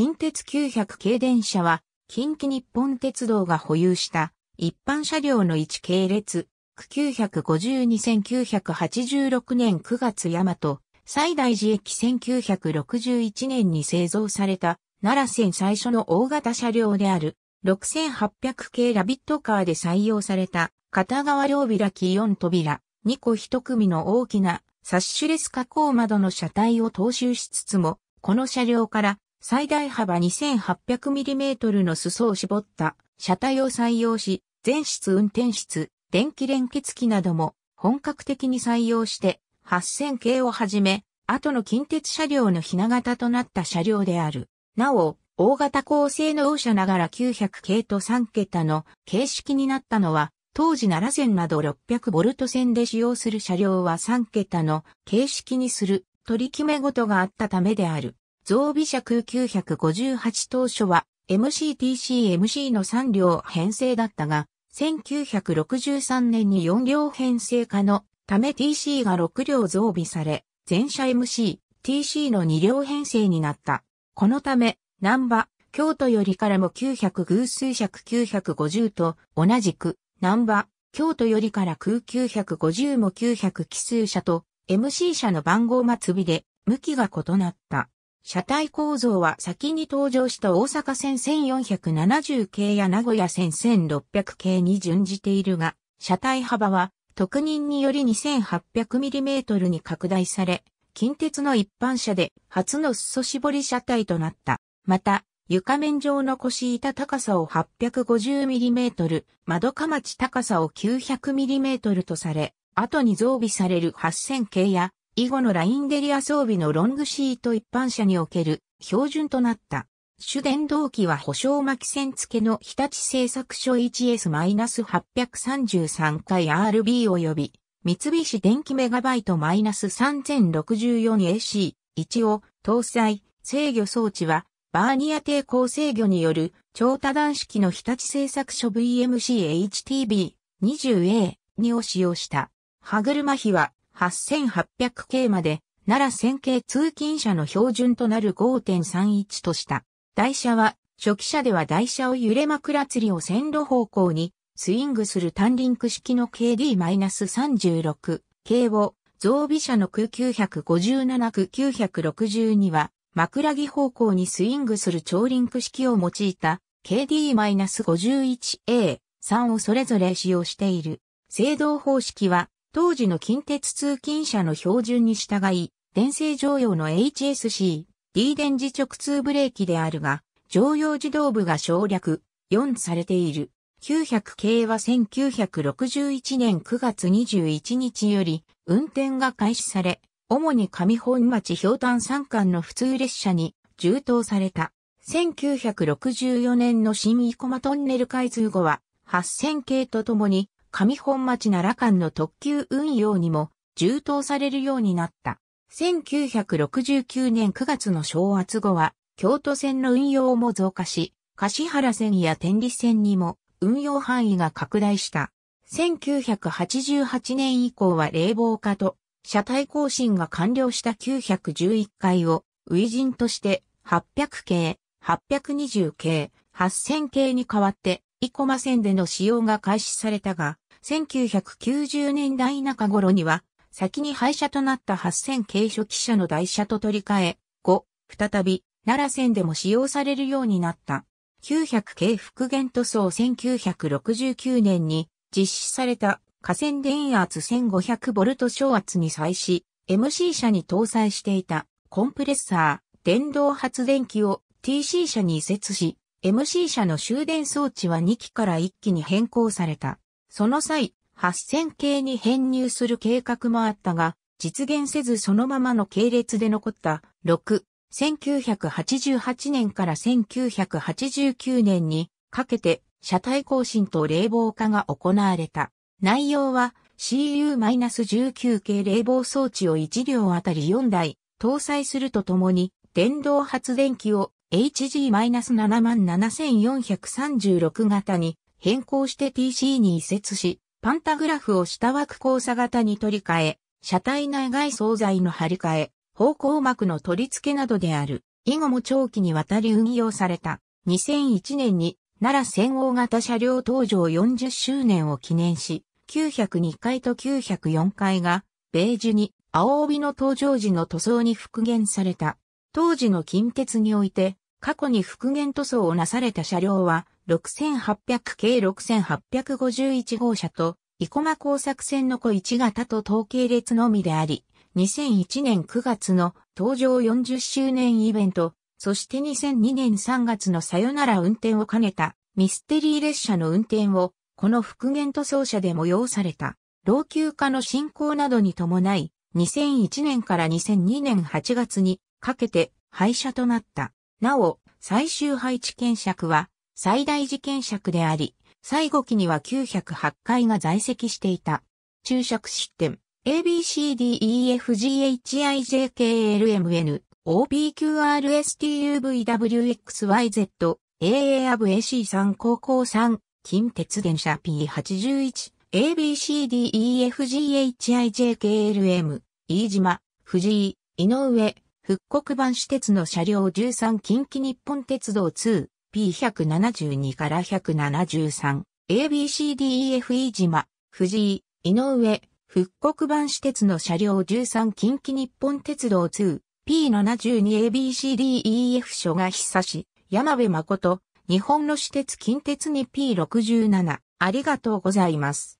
近鉄900系電車は、近畿日本鉄道が保有した一般車両の1系列、952-1986年9月大和、西大寺駅1961年に製造された、奈良線最初の大型車両である、6800系ラビットカーで採用された、片側両開き4扉、2個1組の大きなサッシュレス加工窓の車体を踏襲しつつも、この車両から最大幅 2800mm の裾を絞った車体を採用し、全室運転室、電気連結機なども本格的に採用して8000系をはじめ、後の近鉄車両のひな型となった車両である。なお、大型高性能車ながら900系と3桁の形式になったのは、当時奈良線など600ボルト線で使用する車両は3桁の形式にする取り決め事があったためである。増備車空958当初は MCTCMC の3両編成だったが、1963年に4両編成化のため TC が6両増備され、全車 MC、TC の2両編成になった。このため、南波、京都よりからも900偶数尺950と同じく、南波、京都よりから空950も900奇数車と MC 車の番号末尾で向きが異なった。車体構造は先に登場した大阪線1470系や名古屋線1600系に準じているが、車体幅は特任により 2800mm に拡大され、近鉄の一般車で初の裾絞り車体となった。また、床面上の腰板高さを 850mm、窓かまち高さを 900mm とされ、後に増備される8000系や以後のラインデリア装備のロングシート一般車における標準となった。主電動機は保証巻線付けの日立製作所 1S-833 回 RB 及び三菱電機メガバイト -3064AC1 を搭載制御装置はバーニア抵抗制御による超多段式の日立製作所 VMCHTB20A 2を使用した。歯車比は8800系まで、奈良線系通勤車の標準となる5.31とした。台車は、初期車では台車を揺れ枕釣りを線路方向にスイングする単輪駆式の KD-36 系を増備車の空957区962は枕木方向にスイングする超輪駆式を用いた KD-51A3 をそれぞれ使用している。制動方式は当時の近鉄通勤車の標準に従い、電線乗用の HSC、D 電磁直通ブレーキであるが、常用自動部が省略、4されている。900系は1961年9月21日より運転が開始され、主に上本町氷炭山間の普通列車に充当された。1964年の新生駒トンネル開通後は8000系とともに上本町奈良間の特急運用にも充当されるようになった。1969年9月の正圧後は、京都線の運用も増加し、柏原線や天理線にも運用範囲が拡大した。1988年以降は冷房化と、車体更新が完了した911回を、初陣として800系、820系、8000系に代わって、生駒線での使用が開始されたが、1990年代中頃には、先に廃車となった8000軽初期車の台車と取り替え、後、再び、奈良線でも使用されるようになった。900系復元塗装1969年に実施された河川電圧 1500V 小圧に際し、MC 車に搭載していたコンプレッサー、電動発電機を TC 車に移設し、MC 車の終電装置は2機から1機に変更された。その際、8000系に編入する計画もあったが、実現せずそのままの系列で残った6、1988年から1989年にかけて車体更新と冷房化が行われた。内容は CU-19 系冷房装置を1両あたり4台搭載するとともに電動発電機を HG-77436 型に変更して TC に移設し、パンタグラフを下枠交差型に取り替え、車体内外装材の張り替え、方向膜の取り付けなどである。以後も長期にわたり運用された。2001年に奈良戦王型車両登場40周年を記念し、902階と904階が、ベージュに青帯の登場時の塗装に復元された。当時の近鉄において、過去に復元塗装をなされた車両は、6800系6851号車と、生駒工作線の子1型と統計列のみであり、2001年9月の登場40周年イベント、そして2002年3月のさよなら運転を兼ねたミステリー列車の運転を、この復元塗装車で催された、老朽化の進行などに伴い、2001年から2002年8月にかけて廃車となった。なお、最終配置検釈は最大次検釈であり、最後期には908回が在籍していた。注釈失点 ABCDEFGHIJKLMN OPQRSTUVWXYZ AA a v AC3 高校3近鉄電車 P81 ABCDEFGHIJKLM 飯島藤井井上復刻版私鉄の車両13近畿日本鉄道 2P172 から173 ABCDEFE 島、藤井、井上、復刻版私鉄の車両13近畿日本鉄道 2P72ABCDEF 所が久し、山部誠、日本の私鉄近鉄に P67、ありがとうございます。